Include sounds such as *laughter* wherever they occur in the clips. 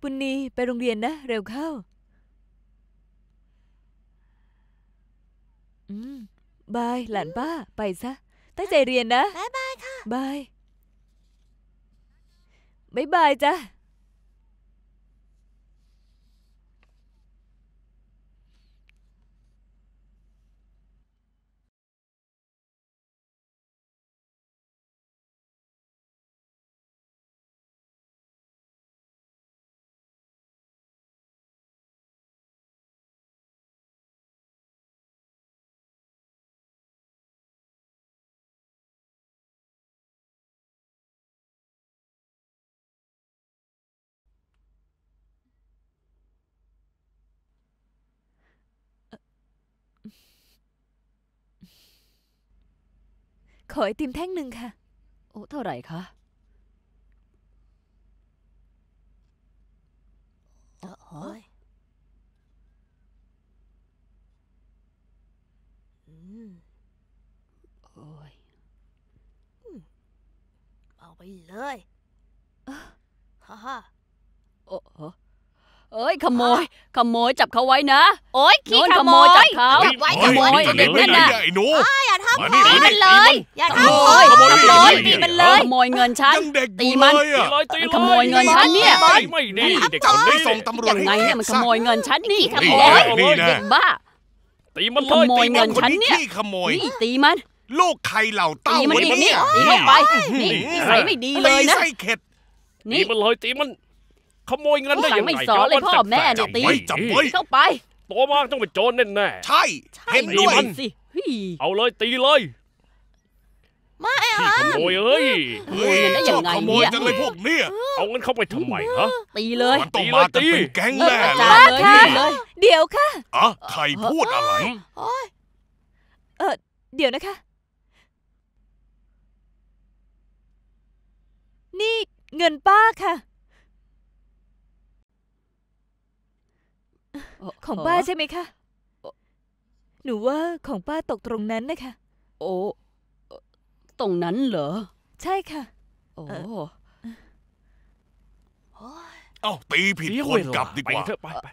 ปุณณีไปโรงเรียนนะ เร็วเข้า อืมบาย หลานป้า ไปซะตั้งใจเรียนนะ บายบายค่ะ บายบายบายจ้ะขอไอติมแท่งหนึ่งค่ะ โอ้เท่าไหร่คะเออโอ้ยอืมโอ้ยเอาไปเลยฮ่าฮ่าโอ้โหเอ้ยขโมย ขโมยจับเขาไว้นะโอ้ยขี้ขโมยจับเขาจับไว้ขโมยเนั่นน่ะไอ้หนูอย่าทำมันเลยอย่าทำเลยขโมยตีมันเลยขโมยเงินฉันตีมันขโมยเงินฉันเนี่ยไม่ดีเด็กคนนี้ส่งตำรวจยังไงเนี่ยมันขโมยเงินฉันนี่ขโมยเด็กบ้าตีมันเลยขโมยเงินฉันเนี่ยขโมยนี่ตีมันลูกใครเหล่าเต้าไวมันเนี่ยตีไปนี่ใส่ไม่ดีเลยนะนี่มันเลยตีมันขโมยเงินได้ยังไงไม่อพ่อแม่เนี่ยตีจบไปเข้าไปโตมากต้องเป็นโจรแน่แน่ใช่เห็นด้วยสิเอาเลยตีเลยไาเอะขโมยเอ้ย ขโมยเงินได้ยังไงเนี่ยจังเลยพวกเนี่ย เอาเงินเข้าไปทำไมฮะ ตีเลยตีเลยตีแก๊งแน่เลย เดี๋ยวค่ะอ๋อใครพูดอะไรเออเดี๋ยวนะคะ นี่เงินป้าค่ะของป้าใช่ไหมคะ หนูว่าของป้าตกตรงนั้นนะคะ โอ้ ตรงนั้นเหรอ ใช่ค่ะ โอ้เอ้าตีผิดคนกลับดีกว่าไปไป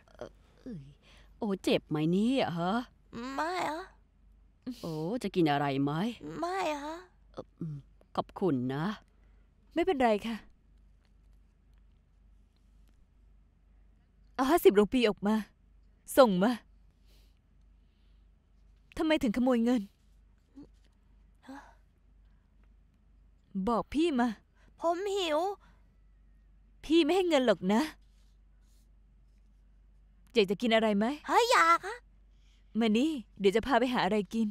โอ้เจ็บไหมนี่อะฮะ ไม่อะ โอ้ จะกินอะไรไหม ไม่อะขอบคุณนะ ไม่เป็นไรค่ะ เอาห้าสิบรูปีออกมาส่งมา ทำไมถึงขโมยเงิน บอกพี่มา ผมหิว พี่ไม่ให้เงินหรอกนะ อยากจะกินอะไรไหม เฮ้ย อยากอะมานี่ เดี๋ยวจะพาไปหาอะไรกิน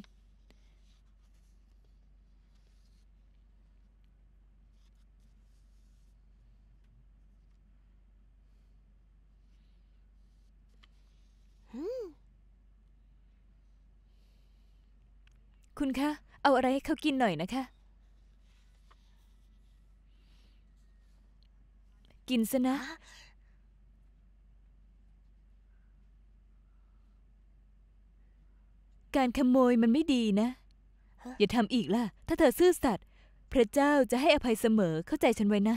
คุณคะ เอาอะไรให้เขากินหน่อยนะคะ กินซะนะ การขโมยมันไม่ดีนะ อย่าทำอีกล่ะ ถ้าเธอซื่อสัตย์พระเจ้าจะให้อภัยเสมอเข้าใจฉันไว้นะ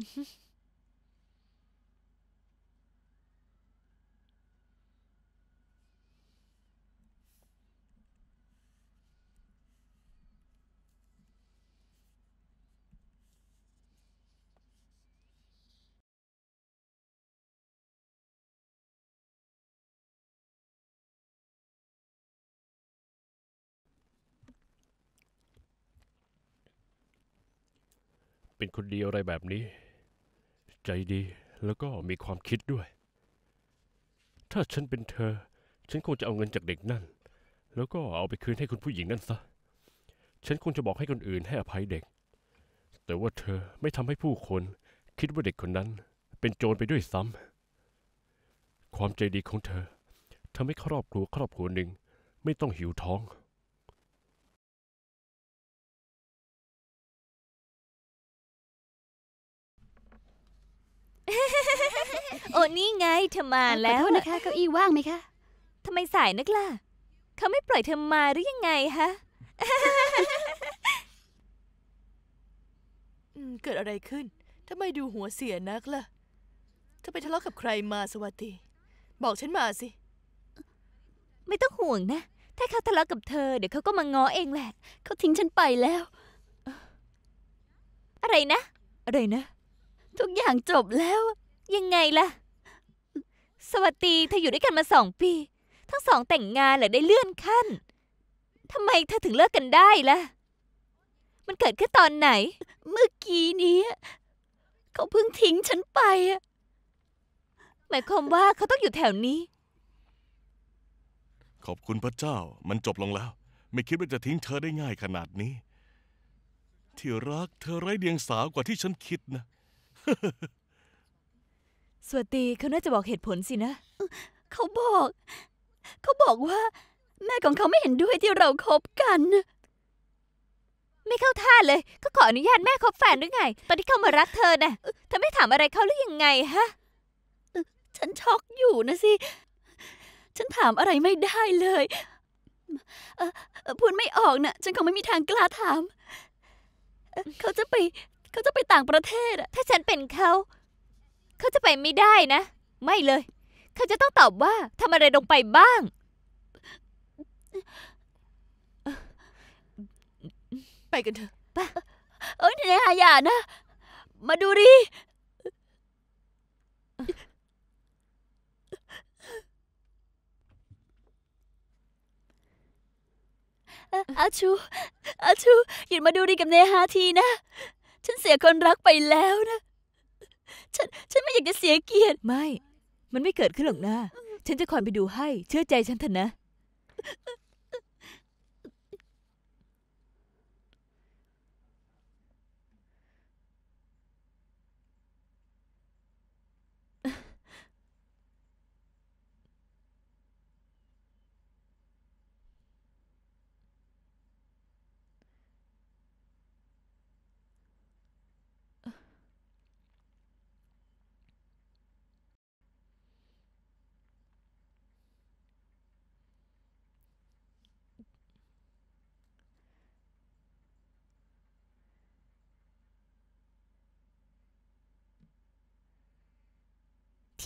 Mm-hmm. *laughs* *laughs* เป็นคนดีอะไรแบบนี้ ใจดีแล้วก็มีความคิดด้วย ถ้าฉันเป็นเธอ ฉันคงจะเอาเงินจากเด็กนั่นแล้วก็เอาไปคืนให้คุณผู้หญิงนั่นซะ ฉันคงจะบอกให้คนอื่นให้อภัยเด็ก แต่ว่าเธอไม่ทำให้ผู้คนคิดว่าเด็กคนนั้น เป็นโจรไปด้วยซ้ำความใจดีของเธอทำให้ครอบครัวครอบครัวหนึ่งไม่ต้องหิวท้องโอ้นี่ไงเธอมาแล้วนะนะคะเก้าอี้ว่างไหมคะทำไมสายนักล่ะเขาไม่ปล่อยเธอมาหรือยังไงฮะเกิดอะไรขึ้นทำไมดูหัวเสียนักล่ะเธอไปทะเลาะกับใครมาสวัสดี บอกฉันมาสิ ไม่ต้องห่วงนะถ้าเขาทะเลาะกับเธอเดี๋ยวเขาก็มาง้อเองแหละเขาทิ้งฉันไปแล้วอะไรนะอะไรนะทุกอย่างจบแล้วยังไงล่ะสวัสดีเธออยู่ด้วยกันมาสองปี ทั้งสองแต่งงานและได้เลื่อนขั้นทำไมเธอถึงเลิกกันได้ล่ะมันเกิดขึ้นตอนไหน เมื่อกี้นี้ เขาเพิ่งทิ้งฉันไปหมายความว่าเขาต้องอยู่แถวนี้ ขอบคุณพระเจ้า มันจบลงแล้ว ไม่คิดว่าจะทิ้งเธอได้ง่ายขนาดนี้ ที่รักเธอไร้เดียงสากว่าที่ฉันคิดนะสวัสดีเขาน่าจะบอกเหตุผลสินะเขาบอก เขาบอกว่าแม่ของเขาไม่เห็นด้วยที่เราคบกัน ไม่เข้าท่าเลย ก็ขออนุญาตแม่คบแฟนหรือไง ตอนที่เขามารักเธอน่ะเธอไม่ถามอะไรเขาหรือยังไงฮะฉันช็อกอยู่นะสิฉันถามอะไรไม่ได้เลยพูดไม่ออกนะ่ะ ฉันคงไม่มีทางกล้าถามเขาจะไปเขาจะไปต่างประเทศอะถ้าฉันเป็นเขา เขาจะไปไม่ได้นะ ไม่เลย เขาจะต้องตอบว่าทำอะไรลงไปบ้าง ไปกันเถอะปะเอ้ยนายานะ มาดูดิอาชู อาชู หยุดมาดูดีกับเนฮาทีนะฉันเสียคนรักไปแล้วนะ ฉัน ฉันไม่อยากจะเสียเกียรติ ไม่ มันไม่เกิดขึ้นหรอกนะ ฉันจะคอยไปดูให้ เชื่อใจฉันเถอะนะ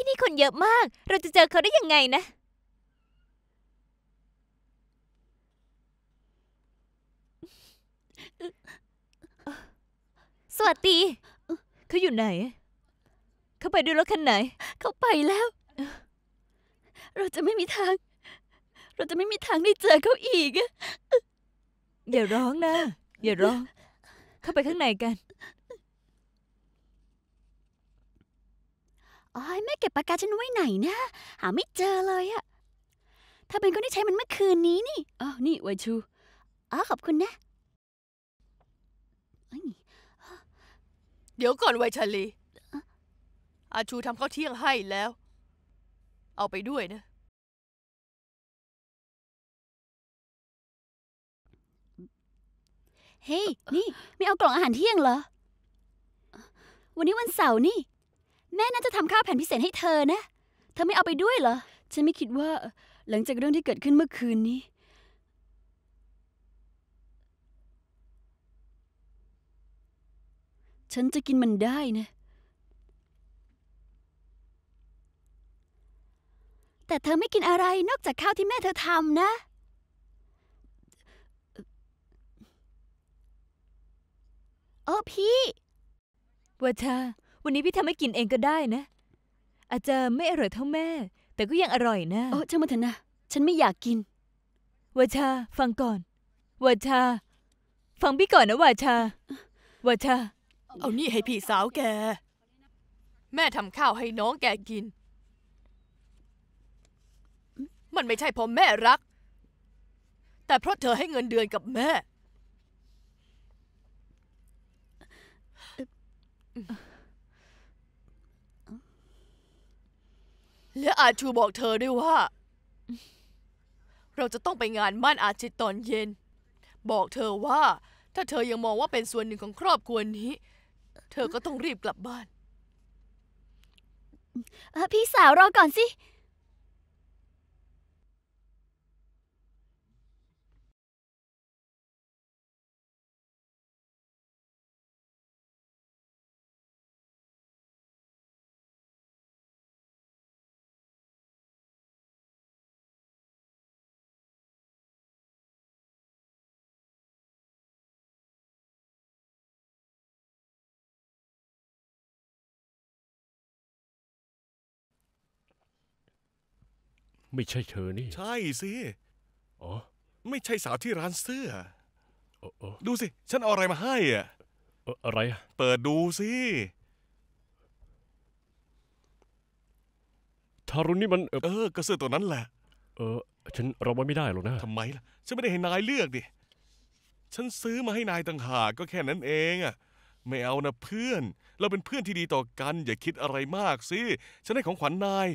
ที่นี่คนเยอะมาก เราจะเจอเขาได้ยังไงนะ สวัสดีเขาอยู่ไหน เขาไปด้วยรถคันไหน เขาไปแล้ว เราจะไม่มีทาง เราจะไม่มีทางได้เจอเขาอีกอย่าร้องนะ อย่าร้อง เข้าไปข้างในกันอ๋อแม่เก็บปากกาฉันไว้ไหนนะ หาไม่เจอเลยอะถ้าเป็นคนที่ใช้มันเมื่อคืนนี้นี่อ๋อนี่ไวชูอ๋อขอบคุณนะ เดี๋ยวก่อนไวชาลีอาชูทำข้าวเที่ยงให้แล้ว เอาไปด้วยนะ เฮ้ยนี่ไม่เอากล่องอาหารเที่ยงเหรอ วันนี้วันเสาร์นี่แม่น่าจะทำข้าวแผ่นพิเศษให้เธอนะ เธอไม่เอาไปด้วยเหรอ ฉันไม่คิดว่าหลังจากเรื่องที่เกิดขึ้นเมื่อคืนนี้ ฉันจะกินมันได้นะ แต่เธอไม่กินอะไรนอกจากข้าวที่แม่เธอทำนะ โอ้พี่ ว่าเธอวันนี้พี่ทำให้กินเองก็ได้นะ อาจจะไม่อร่อยเท่าแม่ แต่ก็ยังอร่อยนะโอ้ช่างมันเถอะนะ ฉันไม่อยากกินวาชาฟังก่อนวาชา ฟังพี่ก่อนนะวาชาวาชา เอานี่ให้พี่สาวแก แม่ทำข้าวให้น้องแกกิน มันไม่ใช่เพราะแม่รัก แต่เพราะเธอให้เงินเดือนกับแม่และอาชูบอกเธอด้วยว่า เราจะต้องไปงานมั่นอาชิตตอนเย็น บอกเธอว่า ถ้าเธอยังมองว่าเป็นส่วนหนึ่งของครอบครัวนี้ เธอก็ต้องรีบกลับบ้านพี่สาวรอก่อนสิไม่ใช่เธอนี่ใช่สิอ๋อ ไม่ใช่สาวที่ร้านเสื้ออดูสิฉันเอาอะไรมาให้อ่ะออะไรอะเปิดดูสิทารุณนี่มันเออกระก็เสื้อตัวนั้นแหละเออ ฉันรับไว้ไม่ได้หรอกนะทำไมล่ะฉันไม่ได้ให้นายเลือกดิฉันซื้อมาให้นายต่างหากก็แค่นั้นเองอ่ะไม่เอานะเพื่อน เราเป็นเพื่อนที่ดีต่อกัน อย่าคิดอะไรมากสิฉันให้ของขวัญนาย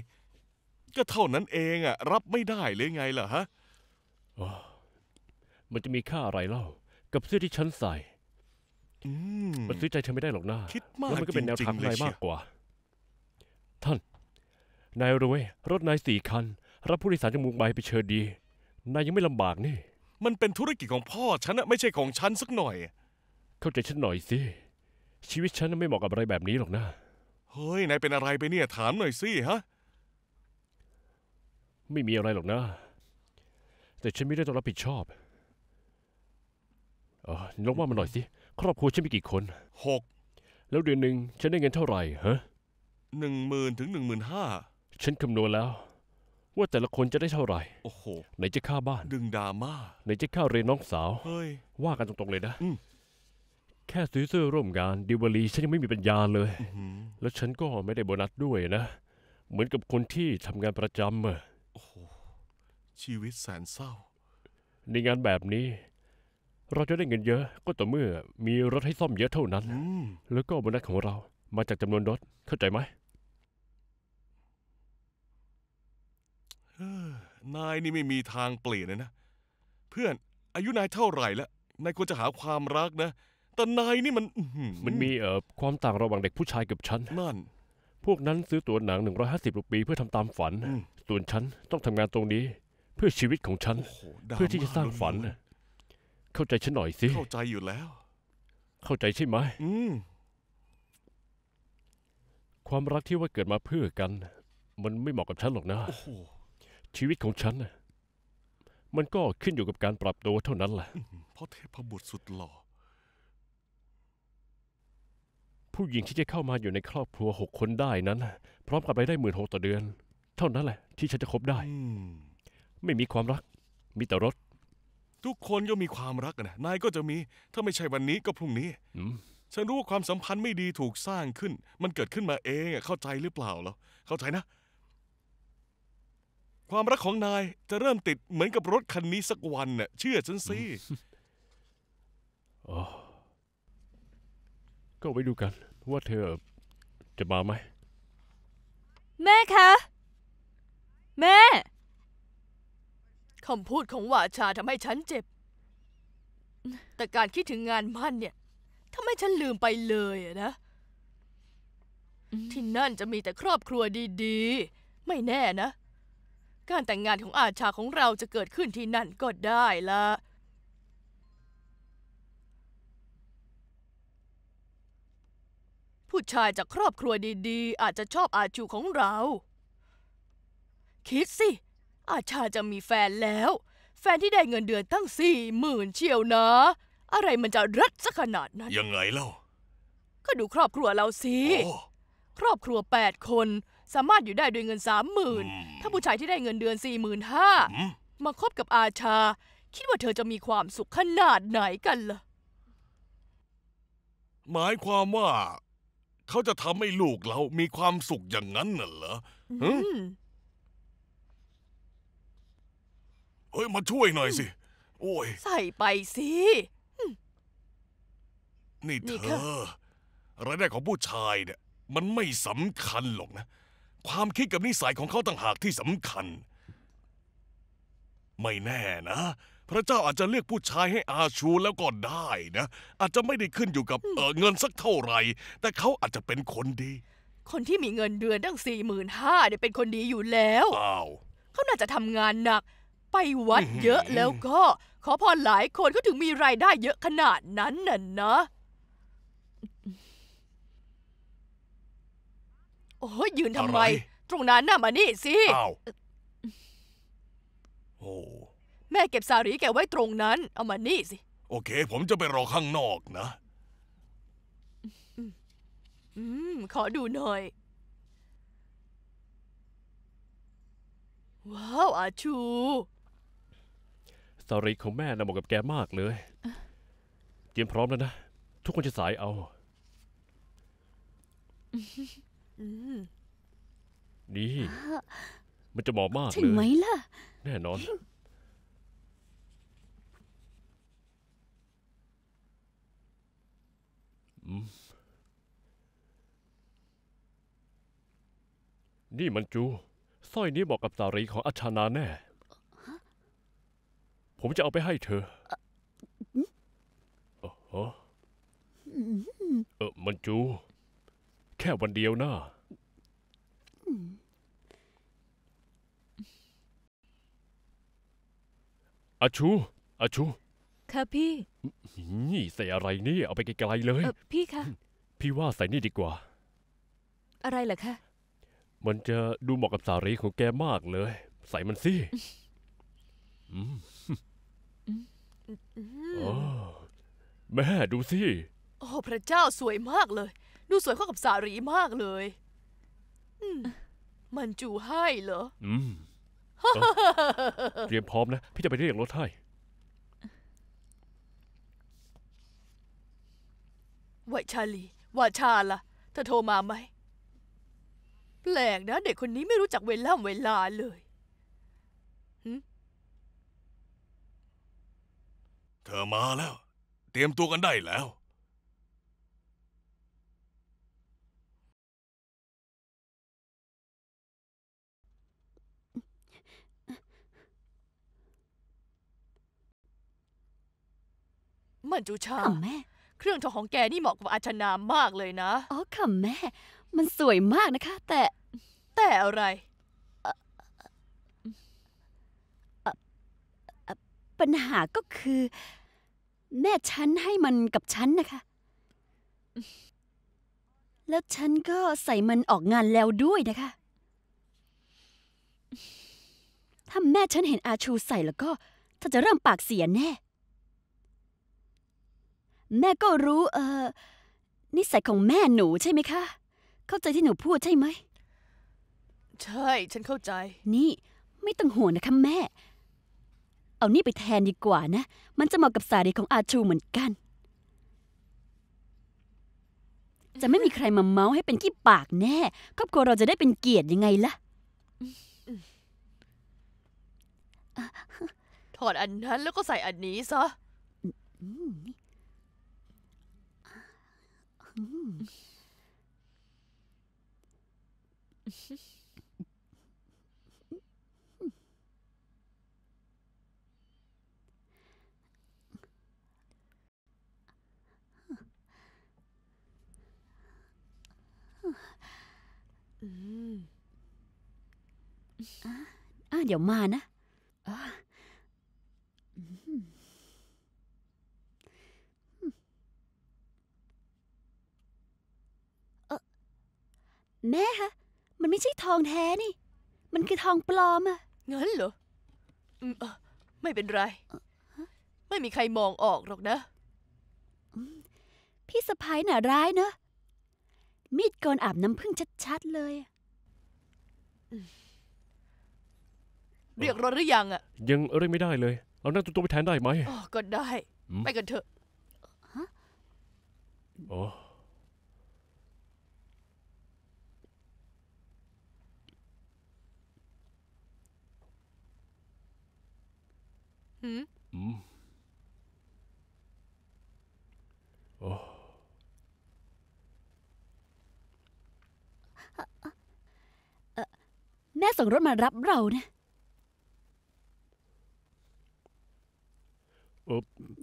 ก็เท่านั้นเองอะรับไม่ได้หรือไงล่ะฮะมันจะมีค่าอะไรเล่า กับเสื้อที่ฉันใส่มันซื้อใจฉันไม่ได้หรอกนะคิดมากแล้วมันก็เป็นแนวทางอะไรมากกว่า ท่านนายรวยรถนายสี่คันรับผู้โดยสารจากมุมใบไปเชิญดีนายยังไม่ลำบากนี่ มันเป็นธุรกิจของพ่อฉันอะไม่ใช่ของฉันสักหน่อย เข้าใจฉันหน่อยสิชีวิตฉันไม่เหมาะกับอะไรแบบนี้หรอกนะเฮ้ยนายเป็นอะไรไปเนี่ย ถามหน่อยสิฮะไม่มีอะไรหรอกนะ แต่ฉันไม่ได้ต้องรับผิดชอบเออลองว่ามาหน่อยสิ ครอบครัวฉันมีกี่คน หก แล้วเดือนหนึ่งฉันได้เงินเท่าไหร่ฮะหนึ่งหมื่นถึงหนึ่งหมื่นห้าฉันคำนวณแล้ว ว่าแต่ละคนจะได้เท่าไหร่โอ้โหไหนจะค่าบ้าน ดึงดราม่าไหนจะค่าเรียนน้องสาว เฮ้ย ว่ากันตรงๆเลยนะ แค่ซื้อเสื้อร่วมงานดิวารีฉันยังไม่มีปัญญาเลยแล้วฉันก็ไม่ได้โบนัสด้วยนะ เหมือนกับคนที่ทำงานประจำอะโอ้โหชีวิตแสนเศร้า ในงานแบบนี้ เราจะได้เงินเยอะ ก็ต่อเมื่อมีรถให้ซ่อมเยอะเท่านั้น แล้วก็บนัดของเรามาจากจำนวนรถเข้าใจไหม นายนี่ไม่มีทางเปลี่ยนเลยนะ เพื่อนอายุนายเท่าไหร่แล้ว นายควรจะหาความรักนะ แต่นายนี่มัน มันมีเอ่อความต่างระหว่างเด็กผู้ชายกับฉันนั่นพวกนั้นซื้อตั๋วหนัง 150รูปีเพื่อทำตามฝันตูวนฉันต้องทำงานตรงนี้ เพื่อชีวิตของฉัน เพื่อที่จะสร้างฝันเข้าใจฉันหน่อยสิเข้าใจอยู่แล้ว เข้าใจใช่ไหมความรักที่ว่าเกิดมาเพื่อกัน มันไม่เหมาะกับฉันหรอกนะชีวิตของฉันมันก็ขึ้นอยู่กับการปรับตัวเท่านั้นแหละเพราะเทพบุตรสุดหล่อผู้หญิงที่จะเข้ามาอยู่ในครอบครัวหกคนได้นั้น พร้อมกับรายได้หมื่นหกต่อเดือนเท่านั้นแหละที่ฉันจะคบได้ ไม่มีความรัก มีแต่รถ ทุกคนย่อมมีความรักนะ นายก็จะมี ถ้าไม่ใช่วันนี้ก็พรุ่งนี้ ฉันรู้ว่าความสัมพันธ์ไม่ดีถูกสร้างขึ้น มันเกิดขึ้นมาเองเข้าใจหรือเปล่าแล้ว เข้าใจนะ ความรักของนายจะเริ่มติดเหมือนกับรถคันนี้สักวันน่ะเชื่อฉันสิก็ไปดูกัน ว่าเธอ จะมาไหม แม่คะแม่ คำพูดของวาชาทำให้ฉันเจ็บ แต่การคิดถึงงานมั่นเนี่ยทำให้ฉันลืมไปเลยอะนะ ที่นั่นจะมีแต่ครอบครัวดีๆ ไม่แน่นะการแต่งงานของอาชาของเราจะเกิดขึ้นที่นั่นก็ได้ละ ผู้ชายจากครอบครัวดีๆ อาจจะชอบอาจูของเราคิดสิอาชาจะมีแฟนแล้ว แฟนที่ได้เงินเดือนตั้งสี่หมื่นเชียวนะอะไรมันจะรัดซะขนาดนั้นยังไงเล่าก็ดูครอบครัวเราสิครอบครัวแปดคนสามารถอยู่ได้ด้วยเงินสามหมื่นถ้าผู้ชายที่ได้เงินเดือนสี่หมื่นห้ามาคบกับอาชา คิดว่าเธอจะมีความสุขขนาดไหนกันล่ะหมายความว่า เขาจะทำให้ลูกเรามีความสุขอย่างนั้นน่ะเหรอืมเฮ้ยมาช่วยหน่อยสิโอ้ย ใส่ไปสิ นี่เธอรายได้ของผู้ชายเนี่ยมันไม่สำคัญหรอกนะความคิดกับนิสัยของเขาต่างหากที่สำคัญ ไม่แน่นะพระเจ้าอาจจะเลือกผู้ชายให้อาชูแล้วก็ได้นะอาจจะไม่ได้ขึ้นอยู่กับเเงินสักเท่าไหร่ แต่เขาอาจจะเป็นคนดี คนที่มีเงินเดือนตั้งสี่หมื่นห้าเนี่ยเป็นคนดีอยู่แล้วอ้าวเขาน่าจะทำงานหนักไปวัดเยอะแล้วก็ ขอพรหลายคนก็ถึงมีรายได้เยอะขนาดนั้นน่ะนะ โอ้ยยืนทำไม ตรงนั้นน่ะมานี่สิโอ้แม่เก็บสารีแกไว้ตรงนั้น เอามานี่สิ โอเค ผมจะไปรอข้างนอกนะ อืม ขอดูหน่อย ว้าวอาชูสารีของแม่น่ะเหมาะกับแกมากเลย เตรียมพร้อมแล้วนะ ทุกคนจะสายเอา นี่มันจะเหมาะมากเลยใช่ไหมล่ะ แน่นอน นี่มันจูสร้อยนี้บอกกับสารี ของอาชานาแน่ผมจะเอาไปให้เธอเออมันจู แค่วันเดียวนะอาชูอาชู ค่ะพี่ นี่ใส่อะไรนี่ เอาไปไกลๆเลยเพี่คะ พี่ว่าใส่นี่ดีกว่า อะไรเหรอคะ มันจะดูเหมาะกับสารีของแกมากเลย ใส่มันสิมโอ้แม่ดูสิ โอ้ พระเจ้าสวยมากเลย ดูสวยเข้ากับสารีมากเลยมันจูให้เหรออเตรียมพร้อมนะพี่จะไปเรียกรถให้วัชาลีวาชาล่ะเธอโทรมาไหม แปลกนะ เด็กคนนี้ไม่รู้จักเวล่ำเวลาเลยเธอมาแล้ว เตรียมตัวกันได้แล้ว มันจูชาค่ะแม่เครื่องทองของแกนี่เหมาะกับอาชนามากเลยนะอ๋อค่ะแม่ มันสวยมากนะคะ แต่แต่อะไร ปัญหาก็คือแม่ฉันให้มันกับฉันนะคะ แล้วฉันก็ใส่มันออกงานแล้วด้วยนะคะ ถ้าแม่ฉันเห็นอาชูใส่แล้วก็เธอจะเริ่มปากเสียแน่ แม่ก็รู้ เออนิสัยของแม่หนูใช่ไหมคะ เข้าใจที่หนูพูดใช่ไหม ใช่ ฉันเข้าใจ นี่ ไม่ต้องห่วงนะคะ แม่เอานี่ไปแทนดีกว่านะ มันจะเหมาะกับสารีของอาชูเหมือนกัน จะไม่มีใครมาเมาให้เป็นขี้ปากแน่ ครอบครัวเราจะได้เป็นเกียรติยังไงล่ะ ถอดอันนั้นแล้วก็ใส่อันนี้ซะออืมอ่ะอเดี๋ยวมานะเออแม่คะมันไม่ใช่ทองแท้นี่ มันคือทองปลอมอะเงินเหรอ อืมอไม่เป็นไร ไม่มีใครมองออกหรอกนะ พี่สะพ้ายน่ะร้ายเนอะมีดโกนอาบน้ำพึ่งชัดๆเลย เรียกรถหรือยังอ่ะยังเรียกไม่ได้เลย เรานั่งตัวไปแทนได้ไหมอ๋อก็ได้มไปกันเถอะโอ้หอืมแม่ส่งรถมารับเรานะ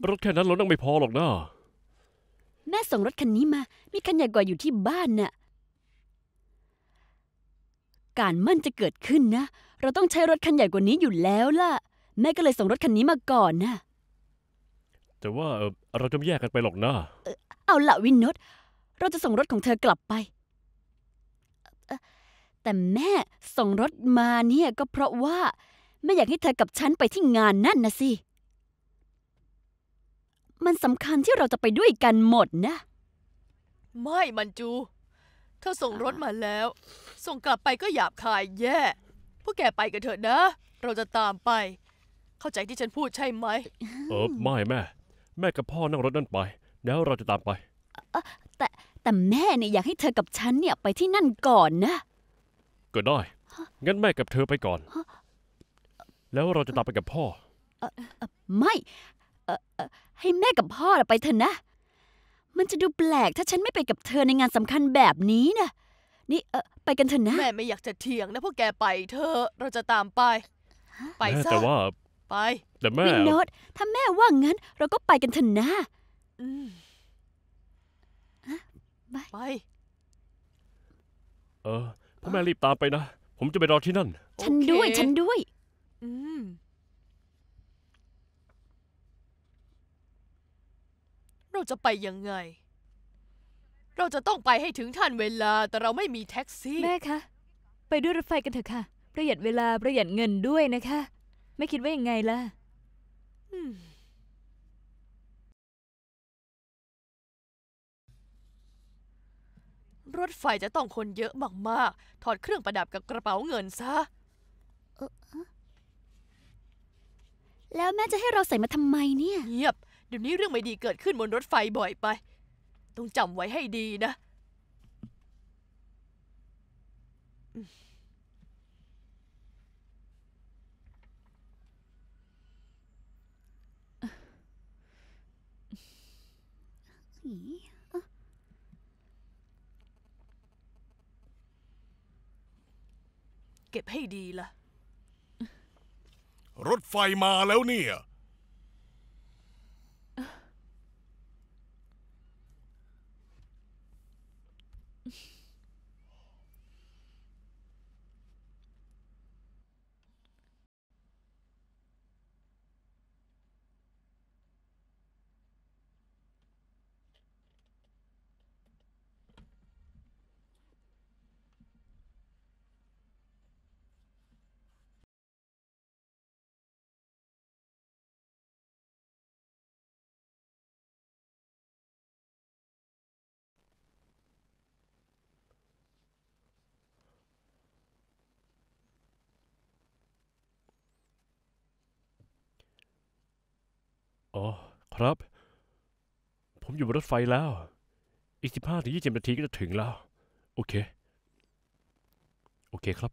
รถแค่นั้นเรานั่งไม่พอหรอกนะแม่ส่งรถคันนี้มา มีคันใหญ่กว่าอยู่ที่บ้านน่ะการมั่นจะเกิดขึ้นนะ เราต้องใช้รถคันใหญ่กว่านี้อยู่แล้วล่ะแม่ก็เลยส่งรถคันนี้มาก่อนนะแต่ว่าเราจะแยกกันไปหรอกนะเอเอาละวินนทเราจะส่งรถของเธอกลับไปแต่แม่ส่งรถมาเนี่ย ก็เพราะว่า ไม่อยากให้เธอกับฉันไปที่งานนั่นนะสิ มันสำคัญที่เราจะไปด้วยกันหมดนะ ไม่มันจูเธอส่งรถมาแล้ว ส่งกลับไปก็หยาบคายแย่ พวกแกไปกันเถอะนะ เราจะตามไป เข้าใจที่ฉันพูดใช่ไหม เออไม่แม่ แม่กับพ่อนั่งรถนั่นไป แล้วเราจะตามไป แต่แต่แม่เนี่ยอยากให้เธอกับฉันเนี่ยไปที่นั่นก่อนนะก็ได้ งั้นแม่กับเธอไปก่อน แล้วเราจะตามไปกับพ่อไม่ ให้แม่กับพ่อไปเถอะนะ มันจะดูแปลก ถ้าฉันไม่ไปกับเธอในงานสำคัญแบบนี้นะนี่ไปกันเถอะนะ แม่ไม่อยากจะเถียงนะพวกแกไปเถอะเราจะตามไปไปซะแต่ว่า ไป แต่แม่วินโนตถ้าแม่ว่างั้น เราก็ไปกันเถอะนะไป เออพ่อแม่รีบตามไปนะ ผมจะไปรอที่นั่น ฉันด้วย ฉันด้วย เราจะไปยังไง เราจะต้องไปให้ถึงทันเวลา แต่เราไม่มีแท็กซี่ แม่คะ ไปด้วยรถไฟกันเถอะค่ะ ประหยัดเวลา ประหยัดเงินด้วยนะคะ ไม่คิดว่ายังไงล่ะอืมรถไฟจะต้องคนเยอะมากๆ ถอดเครื่องประดับกับกระเป๋าเงินซะ แล้วแม่จะให้เราใส่มาทำไมเนี่ย เงียบ เดี๋ยวนี้เรื่องไม่ดีเกิดขึ้นบนรถไฟบ่อยไป ต้องจำไว้ให้ดีนะอืมเก็บให้ดีล่ะ รถไฟมาแล้วเนี่ยอ๋อครับ ผมอยู่บนรถไฟแล้ว อีกสิบห้าถึงยี่สิบนาทีก็จะถึงแล้ว โอเค โอเคครับ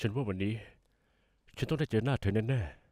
ฉันว่าวันนี้ ฉันต้องได้เจอหน้าเธอแน่ๆ